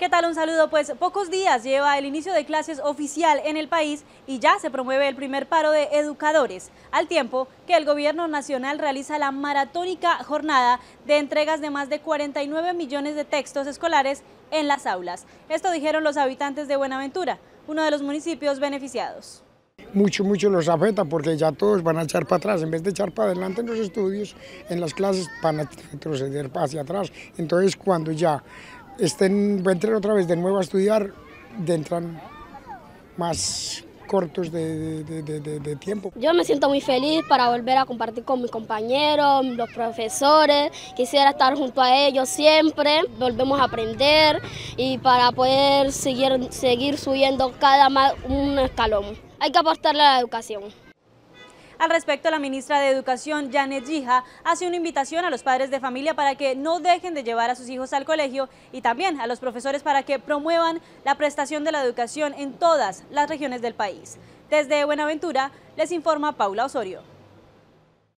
¿Qué tal? Un saludo. Pues pocos días lleva el inicio de clases oficial en el país y ya se promueve el primer paro de educadores, al tiempo que el gobierno nacional realiza la maratónica jornada de entregas de más de 49 millones de textos escolares en las aulas. Esto dijeron los habitantes de Buenaventura, uno de los municipios beneficiados mucho, mucho los afecta porque ya todos van a echar para atrás, en vez de echar para adelante en los estudios, en las clases van a retroceder hacia atrás. Entonces cuando ya estén, entrar otra vez de nuevo a estudiar, de entran más cortos de, tiempo. Yo me siento muy feliz para volver a compartir con mis compañeros, los profesores, quisiera estar junto a ellos siempre, volvemos a aprender y para poder seguir, seguir subiendo cada más un escalón. Hay que apostarle a la educación. Al respecto, la ministra de Educación, Janet Gija, hace una invitación a los padres de familia para que no dejen de llevar a sus hijos al colegio y también a los profesores para que promuevan la prestación de la educación en todas las regiones del país. Desde Buenaventura, les informa Paula Osorio.